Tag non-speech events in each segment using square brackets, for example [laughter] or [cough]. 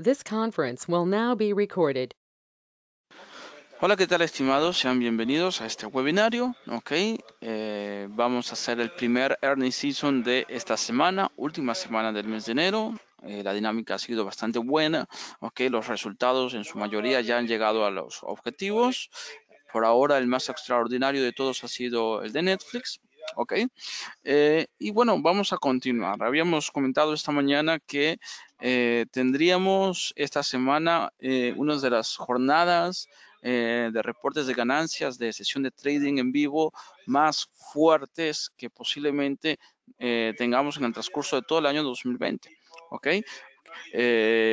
This conference will now be recorded. Hola, ¿qué tal estimados? Sean bienvenidos a este webinario. Eh, vamos a hacer el primer earning season de esta semana, última semana del mes de enero. Eh, la dinámica ha sido bastante buena. Okay, los resultados en su mayoría ya han llegado a los objetivos. Por ahora el más extraordinario de todos ha sido el de Netflix, ¿ok? Eh, y bueno, vamos a continuar. Habíamos comentado esta mañana que eh, tendríamos esta semana eh, una de las jornadas de reportes de ganancias de sesión de trading en vivo más fuertes que posiblemente tengamos en el transcurso de todo el año 2020, ¿ok?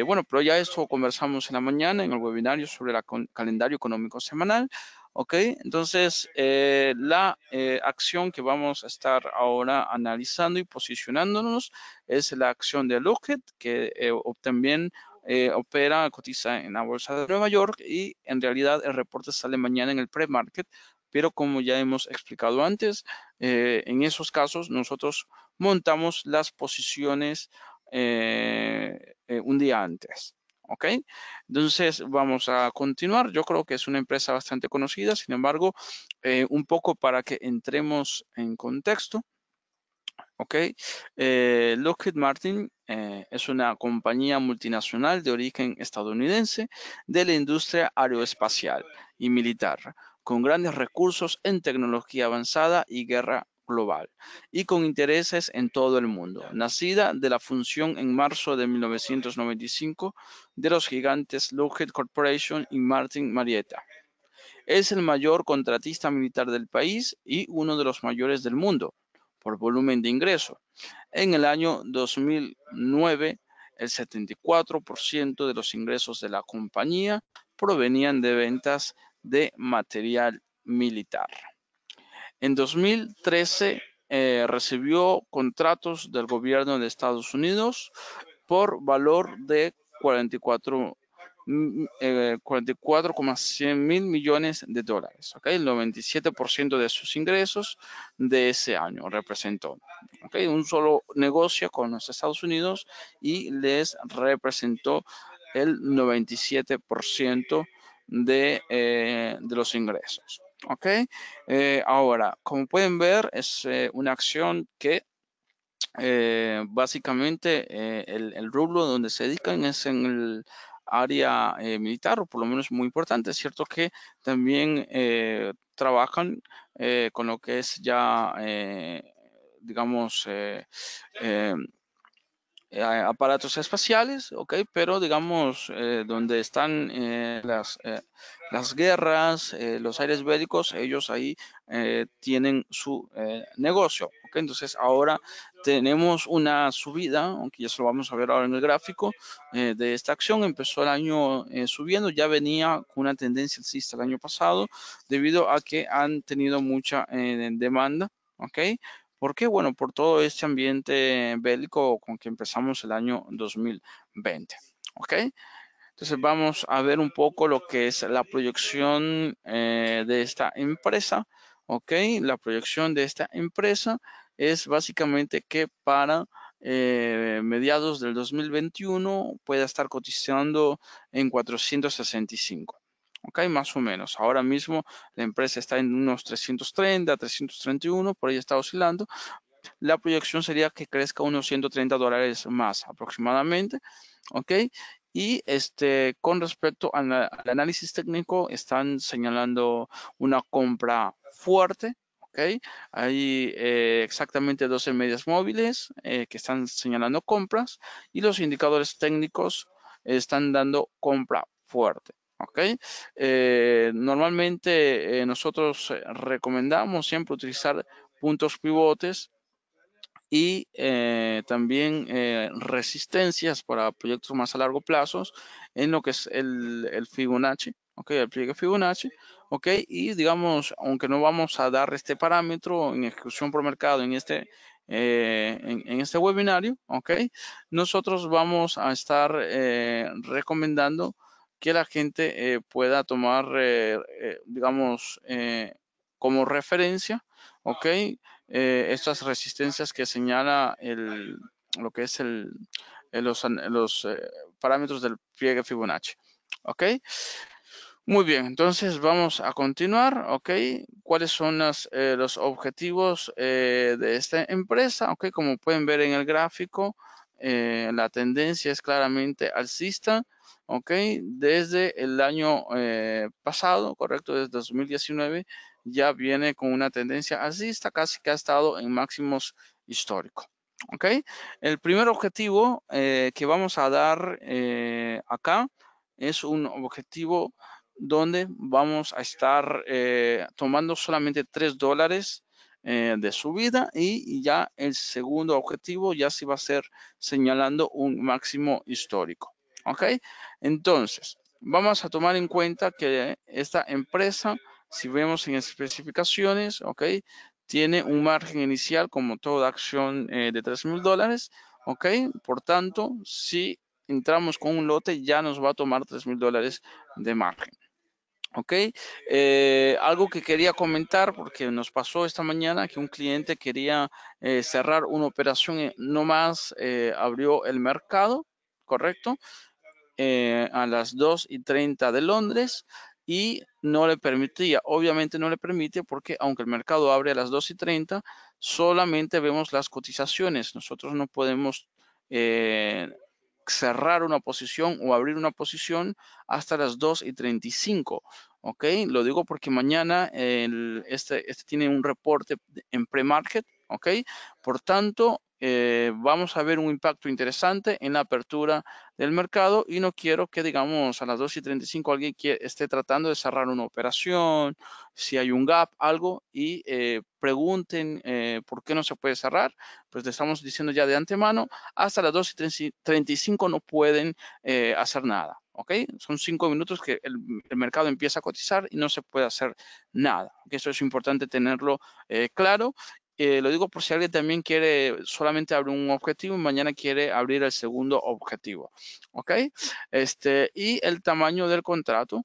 bueno, pero ya esto conversamos en la mañana en el webinario sobre el calendario económico semanal. ¿Ok? Entonces, eh, la eh, acción que vamos a estar ahora analizando y posicionándonos es la acción de Lockheed, que eh, también opera, cotiza en la Bolsa de Nueva York y en realidad el reporte sale mañana en el pre-market, pero como ya hemos explicado antes, en esos casos nosotros montamos las posiciones un día antes. ¿ok? Entonces vamos a continuar. Yo creo que es una empresa bastante conocida, sin embargo, eh, un poco para que entremos en contexto. ¿ok? Eh, Lockheed Martin eh, es una compañía multinacional de origen estadounidense de la industria aeroespacial y militar, con grandes recursos en tecnología avanzada y guerra global y con intereses en todo el mundo, nacida de la función en marzo de 1995 de los gigantes Lockheed Corporation y Martin Marietta. Es el mayor contratista militar del país y uno de los mayores del mundo por volumen de ingreso. En el año 2009, el 74% de los ingresos de la compañía provenían de ventas de material militar. En 2013 eh, recibió contratos del gobierno de Estados Unidos por valor de 44 44,100 mm, mm, eh, mil millones de dólares. El 97% de sus ingresos de ese año representó. Un solo negocio con los Estados Unidos y les representó el 97% eh, de los ingresos. ¿ok? Eh, ahora, como pueden ver, es eh, una acción que eh, básicamente el, el, rublo donde se dedican es en el área militar, o por lo menos muy importante. Es cierto que también trabajan con lo que es ya, digamos, eh, aparatos espaciales, ¿ok? Pero digamos, eh, donde están eh, las, las guerras, los aires bélicos, ellos ahí tienen su negocio, ¿ok? Entonces ahora tenemos una subida, aunque ya se lo vamos a ver ahora en el gráfico, de esta acción. Empezó el año subiendo, ya venía con una tendencia alcista el año pasado, debido a que han tenido mucha demanda, ¿ok? ¿Por qué? Bueno, por todo este ambiente bélico con que empezamos el año 2020. ¿Ok? Entonces vamos a ver un poco lo que es la proyección eh, de esta empresa. ¿Ok? La proyección de esta empresa es básicamente que para eh, mediados del 2021 pueda estar cotizando en 465. Ok, más o menos. Ahora mismo la empresa está en unos 330, 331, por ahí está oscilando. La proyección sería que crezca unos 130 dólares más aproximadamente. Ok, y este, con respecto al, análisis técnico, están señalando una compra fuerte ¿Ok? Hay eh, exactamente 12 medias móviles eh, que están señalando compras y los indicadores técnicos están dando compra fuerte, ¿ok? Eh, normalmente eh, nosotros eh, recomendamos siempre utilizar puntos pivotes y también resistencias para proyectos más a largo plazo en lo que es el, Fibonacci, ¿ok? El pliegue Fibonacci, ¿ok? Y digamos, aunque no vamos a dar este parámetro en ejecución por mercado en este en, este webinario, ¿ok? Nosotros vamos a estar recomendando que la gente eh, pueda tomar, eh, eh, digamos, como referencia, ¿ok? estas resistencias que señala el, lo que es el, los, los parámetros del pliegue Fibonacci, ¿ok? Muy bien, entonces vamos a continuar, ¿ok? ¿Cuáles son los objetivos de esta empresa? ¿Ok? Como pueden ver en el gráfico, eh, la tendencia es claramente alcista, ¿ok? Desde el año eh, pasado, correcto, desde 2019, ya viene con una tendencia alcista, casi que ha estado en máximos históricos. ¿Ok? El primer objetivo eh, que vamos a dar acá es un objetivo donde vamos a estar tomando solamente 3 dólares eh, de subida y ya el segundo objetivo ya se va a ser señalando un máximo histórico. ¿Ok? Entonces, vamos a tomar en cuenta que esta empresa, si vemos en especificaciones, ¿ok? Tiene un margen inicial como toda acción eh, de 3 mil dólares, ¿ok? Por tanto, si entramos con un lote, ya nos va a tomar 3 mil dólares de margen. Ok, eh, algo que quería comentar porque nos pasó esta mañana que un cliente quería eh, cerrar una operación, eh, no más abrió el mercado, correcto, a las 2 y 30 de Londres y no le permitía, obviamente no le permite porque aunque el mercado abre a las 2 y 30, solamente vemos las cotizaciones, nosotros no podemos cerrar una posición o abrir una posición hasta las 2 y 35. ¿Ok? Lo digo porque mañana el, este, este tiene un reporte en pre-market. ¿Ok? Por tanto, eh, vamos a ver un impacto interesante en la apertura del mercado y no quiero que digamos a las 2 y 35 alguien esté tratando de cerrar una operación, si hay un gap, algo y eh, pregunten eh, por qué no se puede cerrar, pues le estamos diciendo ya de antemano, hasta las 2 y 35 no pueden hacer nada. ¿ok? Son cinco minutos que el, mercado empieza a cotizar y no se puede hacer nada. Eso es importante tenerlo claro eh, lo digo por si alguien también quiere solamente abrir un objetivo y mañana quiere abrir el segundo objetivo. ¿Ok? Este, y el tamaño del contrato,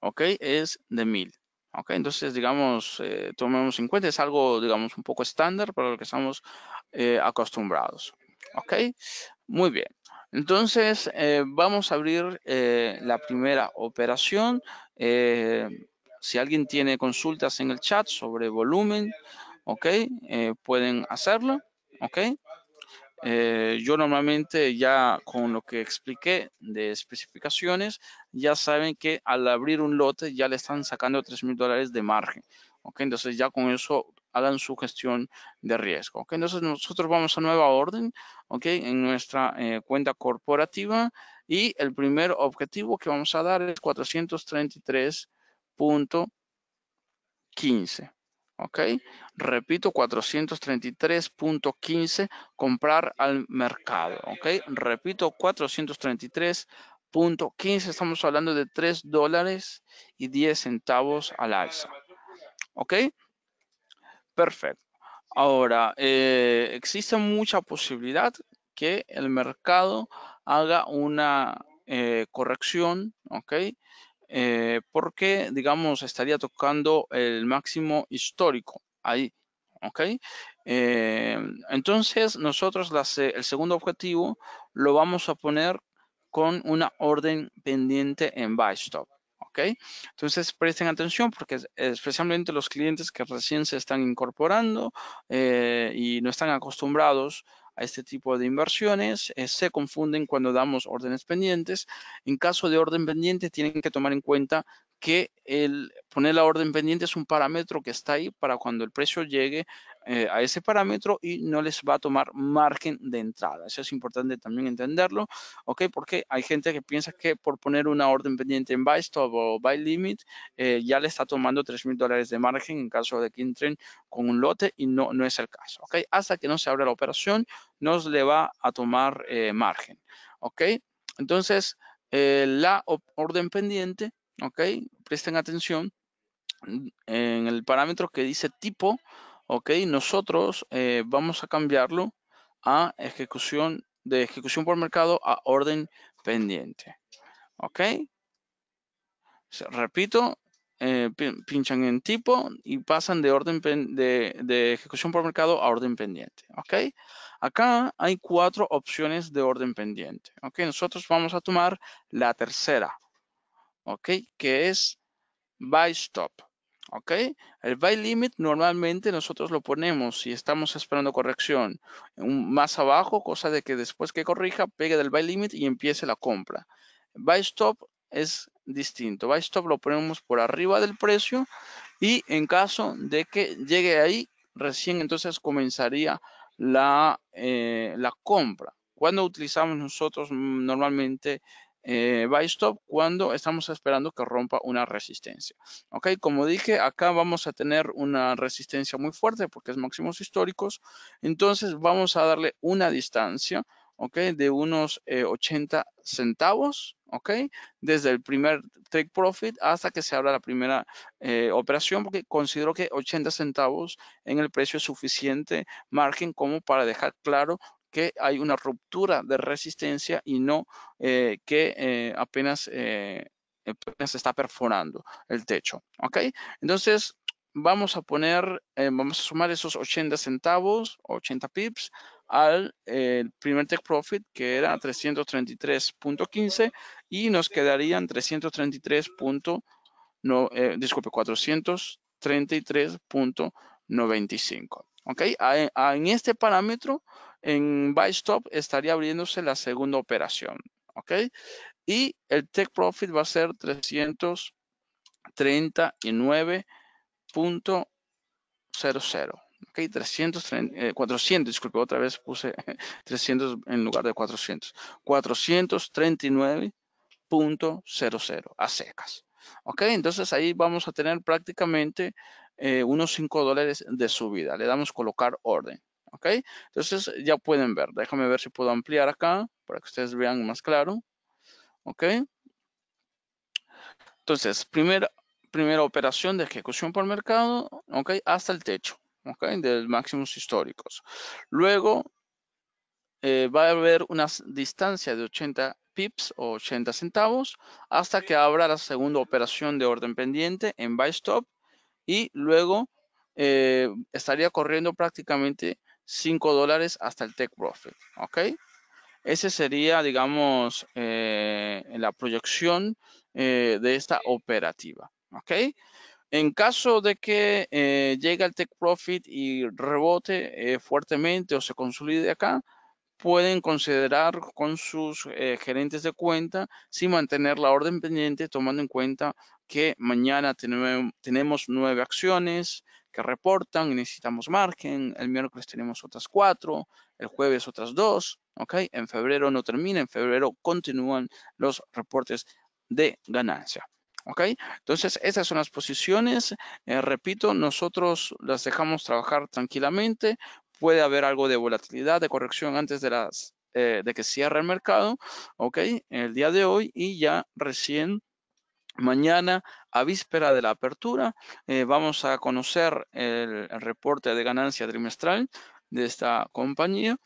¿ok? Es de mil, ¿Ok? Entonces, digamos, eh, tomemos en cuenta, es algo, digamos, un poco estándar para lo que estamos eh, acostumbrados. ¿Ok? Muy bien. Entonces, vamos a abrir la primera operación. Eh, si alguien tiene consultas en el chat sobre volumen, ok, eh, pueden hacerlo, ok. Eh, yo normalmente ya con lo que expliqué de especificaciones, ya saben que al abrir un lote ya le están sacando 3 mil dólares de margen. Entonces ya con eso hagan su gestión de riesgo. Entonces nosotros vamos a nueva orden ¿ok? en nuestra eh, cuenta corporativa y el primer objetivo que vamos a dar es 433 15. ¿Ok? Repito, 433.15, comprar al mercado. ¿Ok? Repito, 433.15, estamos hablando de 3 dólares y 10 centavos al alza. ¿Ok? Perfecto. Ahora, eh, existe mucha posibilidad que el mercado haga una eh, corrección, ¿ok? Eh, porque, digamos, estaría tocando el máximo histórico ahí. ¿ok? Eh, entonces, nosotros el segundo objetivo lo vamos a poner con una orden pendiente en buy stop, ¿ok? Entonces, presten atención porque especialmente los clientes que recién se están incorporando eh, y no están acostumbrados este tipo de inversiones, eh, se confunden cuando damos órdenes pendientes. En caso de orden pendiente, tienen que tomar en cuenta que el poner la orden pendiente es un parámetro que está ahí para cuando el precio llegue eh, a ese parámetro y no les va a tomar margen de entrada. Eso es importante también entenderlo, ¿ok? Porque hay gente que piensa que por poner una orden pendiente en buy stop o buy limit, eh, ya le está tomando $3,000 dólares de margen en caso de que entren con un lote y no, no es el caso, ¿ok? Hasta que no se abra la operación, no le va a tomar eh, margen, ¿ok? Entonces, la orden pendiente, ¿ok? Presten atención en el parámetro que dice tipo, Ok, nosotros eh, vamos a cambiarlo a ejecución de ejecución por mercado a orden pendiente. Ok. Repito, eh, pinchan en tipo y pasan de orden de, de, ejecución por mercado a orden pendiente. ¿Ok? Acá hay cuatro opciones de orden pendiente. ¿Ok? Nosotros vamos a tomar la tercera. ¿Ok? Que es buy stop. ¿ok? El Buy limit normalmente nosotros lo ponemos si estamos esperando corrección más abajo, cosa de que después que corrija, pegue del buy limit y empiece la compra. Buy stop es distinto. Buy stop lo ponemos por arriba del precio y en caso de que llegue ahí, recién entonces comenzaría la, eh, la compra. Cuando utilizamos nosotros mm, normalmente eh, buy stop cuando estamos esperando que rompa una resistencia. Ok, como dije, acá vamos a tener una resistencia muy fuerte porque es máximos históricos. Entonces vamos a darle una distancia, de unos 80 eh, centavos, ok, desde el primer take profit hasta que se abra la primera eh, operación porque considero que 80 centavos en el precio es suficiente margen como para dejar claro que hay una ruptura de resistencia y no eh, que eh, apenas, eh, se está perforando el techo. ¿Ok? Entonces, vamos a poner, vamos a sumar esos 80 centavos, 80 pips, al primer take profit que era 333.15 y nos quedarían 333. No, disculpe, 433.95. ¿Ok? en este parámetro en buy stop estaría abriéndose la segunda operación, ¿ok? Y el take profit va a ser 339.00, ¿ok? 300, 400, eh, disculpe, otra vez puse 300 [laughs] en lugar de 400. 439.00 a secas. ¿Ok? Entonces ahí vamos a tener prácticamente eh, unos 5 dólares de subida. Le damos colocar orden. ¿ok? Entonces ya pueden ver, déjame ver si puedo ampliar acá para que ustedes vean más claro, ¿ok? Entonces, primera, primera operación de ejecución por mercado, ¿ok? Hasta el techo, De máximos históricos. Luego eh, va a haber una distancia de 80 pips o 80 centavos hasta que abra la segunda operación de orden pendiente en buy stop y luego eh, estaría corriendo prácticamente 5 dólares hasta el Tech profit. ¿Ok? Ese sería, digamos, eh, la proyección eh, de esta operativa. ¿Ok? En caso de que eh, llegue al Tech profit y rebote fuertemente o se consolide acá, pueden considerar con sus eh, gerentes de cuenta sin mantener la orden pendiente, tomando en cuenta que mañana tenemos nueve acciones que reportan necesitamos margen, el miércoles tenemos otras cuatro, el jueves otras dos, ¿ok? En febrero no termina, en febrero continúan los reportes de ganancia. ¿Ok? Entonces, esas son las posiciones. Eh, repito, nosotros las dejamos trabajar tranquilamente puede haber algo de volatilidad, de corrección antes de, eh, que cierre el mercado, ¿ok? el día de hoy y ya recién mañana a víspera de la apertura eh, vamos a conocer el, reporte de ganancia trimestral de esta compañía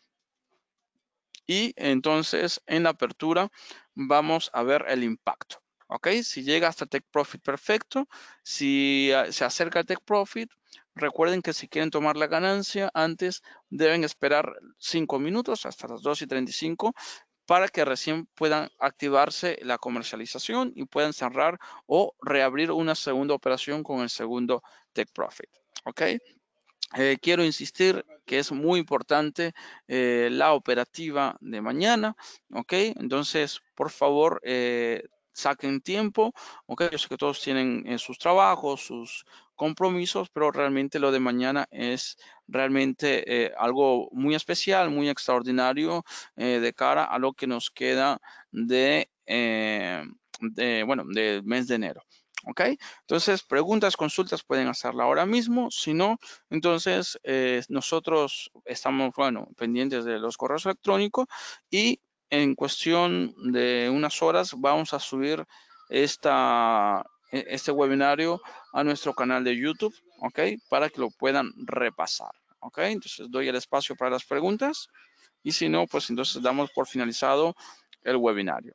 y entonces en la apertura vamos a ver el impacto. ¿Ok? Si llega hasta Tech Profit, perfecto. Si ah, se acerca a Tech Profit, Recuerden que si quieren tomar la ganancia antes, deben esperar cinco minutos hasta las 2 y 35 para que recién puedan activarse la comercialización y puedan cerrar o reabrir una segunda operación con el segundo Tech Profit. ¿Ok? Eh, quiero insistir que es muy importante eh, la operativa de mañana, ¿ok? Entonces, por favor, eh, saquen tiempo, ok, yo sé que todos tienen eh, sus trabajos, sus compromisos, pero realmente lo de mañana es realmente eh, algo muy especial, muy extraordinario eh, de cara a lo que nos queda de, bueno, del mes de enero. ¿ok? Entonces, preguntas, consultas pueden hacerla ahora mismo. Si no, entonces nosotros estamos, bueno, pendientes de los correos electrónicos y en cuestión de unas horas vamos a subir e, este webinario a nuestro canal de YouTube, ¿ok? Para que lo puedan repasar, ¿ok? Entonces doy el espacio para las preguntas y si no, pues entonces damos por finalizado el webinario.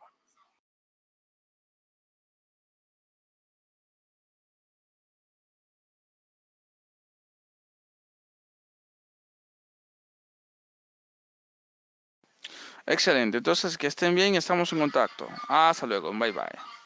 Excelente, entonces que estén bien, estamos en contacto. Hasta luego, bye bye.